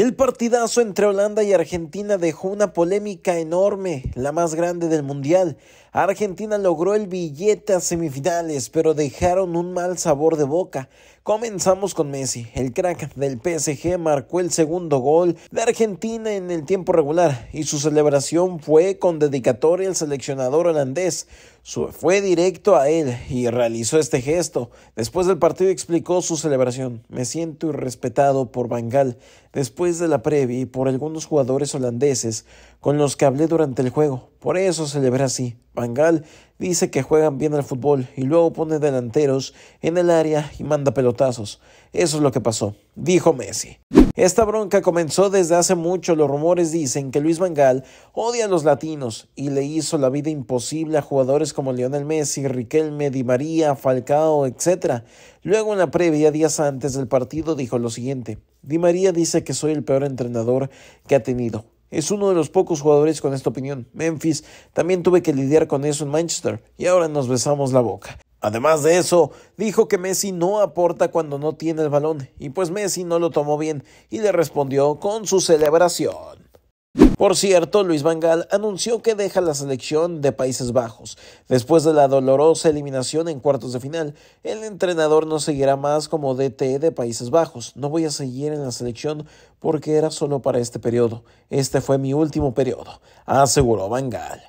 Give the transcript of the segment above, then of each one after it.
El partidazo entre Holanda y Argentina dejó una polémica enorme, la más grande del Mundial, Argentina logró el billete a semifinales, pero dejaron un mal sabor de boca. Comenzamos con Messi. El crack del PSG marcó el segundo gol de Argentina en el tiempo regular y su celebración fue con dedicatoria al seleccionador holandés. Fue directo a él y realizó este gesto. Después del partido explicó su celebración. Me siento irrespetado por Bangal después de la previa y por algunos jugadores holandeses con los que hablé durante el juego. Por eso celebré así. Vangal dice que juegan bien al fútbol y luego pone delanteros en el área y manda pelotazos. Eso es lo que pasó, dijo Messi. Esta bronca comenzó desde hace mucho. Los rumores dicen que Luis Vangal odia a los latinos y le hizo la vida imposible a jugadores como Lionel Messi, Riquelme, Di María, Falcao, etc. Luego en la previa, días antes del partido, dijo lo siguiente. Di María dice que soy el peor entrenador que ha tenido. Es uno de los pocos jugadores con esta opinión. Memphis, también tuve que lidiar con eso en Manchester y ahora nos besamos la boca. Además de eso, dijo que Messi no aporta cuando no tiene el balón, y pues Messi no lo tomó bien y le respondió con su celebración. Por cierto, Luis Van anunció que deja la selección de Países Bajos. Después de la dolorosa eliminación en cuartos de final, el entrenador no seguirá más como DT de Países Bajos. No voy a seguir en la selección porque era solo para este periodo. Este fue mi último periodo, aseguró Van Gaal.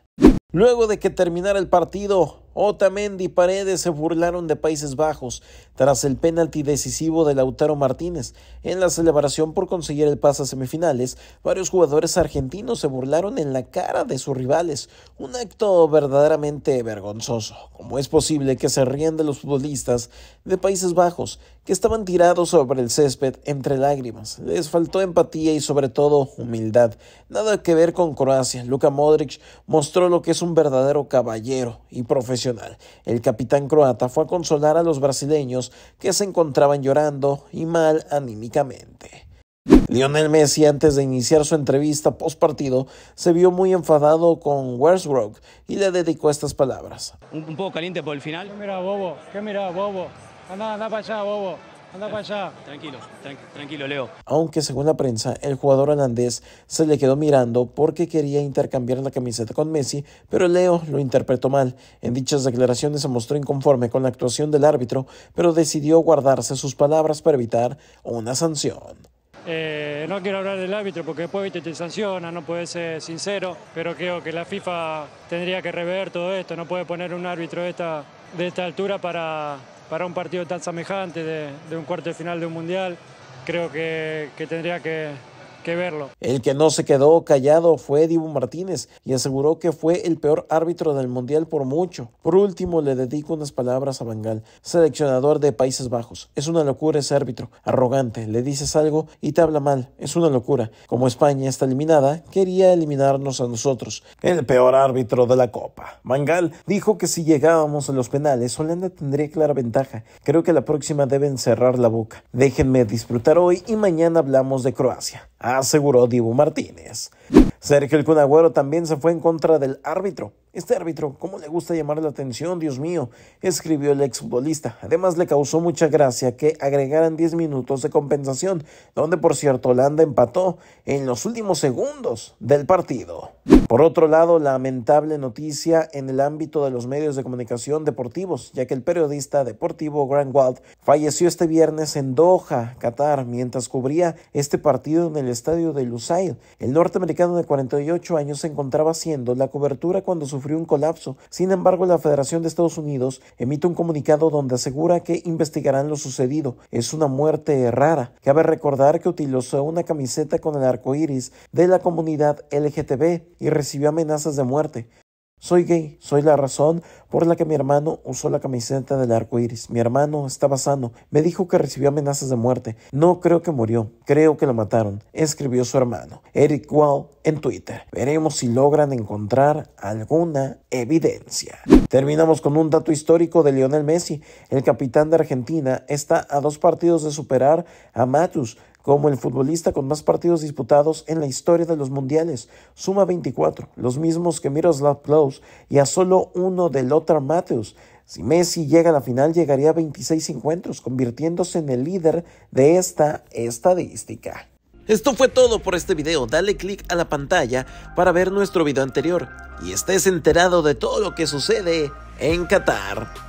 Luego de que terminara el partido, Otamendi y Paredes se burlaron de Países Bajos tras el penalti decisivo de Lautaro Martínez. En la celebración por conseguir el pase a semifinales, varios jugadores argentinos se burlaron en la cara de sus rivales, un acto verdaderamente vergonzoso. ¿Cómo es posible que se rían de los futbolistas de Países Bajos que estaban tirados sobre el césped entre lágrimas. Les faltó empatía y sobre todo humildad. Nada que ver con Croacia. Luka Modric mostró lo que es un verdadero caballero y profesional. El capitán croata fue a consolar a los brasileños que se encontraban llorando y mal anímicamente. Lionel Messi, antes de iniciar su entrevista post partido, se vio muy enfadado con Westbrook y le dedicó estas palabras. Un, poco caliente por el final. ¿Qué mira, bobo? ¿Qué mira, bobo? Anda, anda para allá, bobo. Anda para allá. Tranquilo, tranquilo, Leo. Aunque según la prensa, el jugador holandés se le quedó mirando porque quería intercambiar la camiseta con Messi, pero Leo lo interpretó mal. En dichas declaraciones se mostró inconforme con la actuación del árbitro, pero decidió guardarse sus palabras para evitar una sanción. Eh, no quiero hablar del árbitro porque después te, te sanciona, no puede ser sincero, pero creo que la FIFA tendría que rever todo esto, no puede poner un árbitro esta, de esta altura para, para un partido tan semejante de, un cuarto de final de un mundial, creo que tendría que, verlo. El que no se quedó callado fue Dibu Martínez y aseguró que fue el peor árbitro del Mundial por mucho. Por último, le dedico unas palabras a Vangal, seleccionador de Países Bajos. Es una locura ese árbitro, arrogante, le dices algo y te habla mal, es una locura. Como España está eliminada, quería eliminarnos a nosotros. El peor árbitro de la Copa. Mangal dijo que si llegábamos a los penales, Holanda tendría clara ventaja. Creo que la próxima deben cerrar la boca. Déjenme disfrutar hoy y mañana hablamos de Croacia aseguró Dibu Martínez. Sergio El Cunagüero también se fue en contra del árbitro. Este árbitro, ¿cómo le gusta llamar la atención, Dios mío? escribió el exfutbolista. Además, le causó mucha gracia que agregaran 10 minutos de compensación, donde por cierto Holanda empató en los últimos segundos del partido. Por otro lado, lamentable noticia en el ámbito de los medios de comunicación deportivos, ya que el periodista deportivo Grant falleció este viernes en Doha, Qatar, mientras cubría este partido en el estadio de Lusail. El norteamericano de 48 años se encontraba haciendo la cobertura cuando sufrió un colapso. Sin embargo, la Federación de Estados Unidos emite un comunicado donde asegura que investigarán lo sucedido. Es una muerte rara. Cabe recordar que utilizó una camiseta con el arco iris de la comunidad LGTB y recibió amenazas de muerte. Soy gay, soy la razón por la que mi hermano usó la camiseta del arco iris. Mi hermano estaba sano, me dijo que recibió amenazas de muerte. No creo que murió, creo que lo mataron, escribió su hermano, Eric Wall, en Twitter. Veremos si logran encontrar alguna evidencia. Terminamos con un dato histórico de Lionel Messi. El capitán de Argentina está a dos partidos de superar a Matus, como el futbolista con más partidos disputados en la historia de los mundiales. Suma 24, los mismos que Miroslav Klaus y a solo uno de Lothar Matthäus. Si Messi llega a la final, llegaría a 26 encuentros, convirtiéndose en el líder de esta estadística. Esto fue todo por este video, dale click a la pantalla para ver nuestro video anterior y estés enterado de todo lo que sucede en Qatar.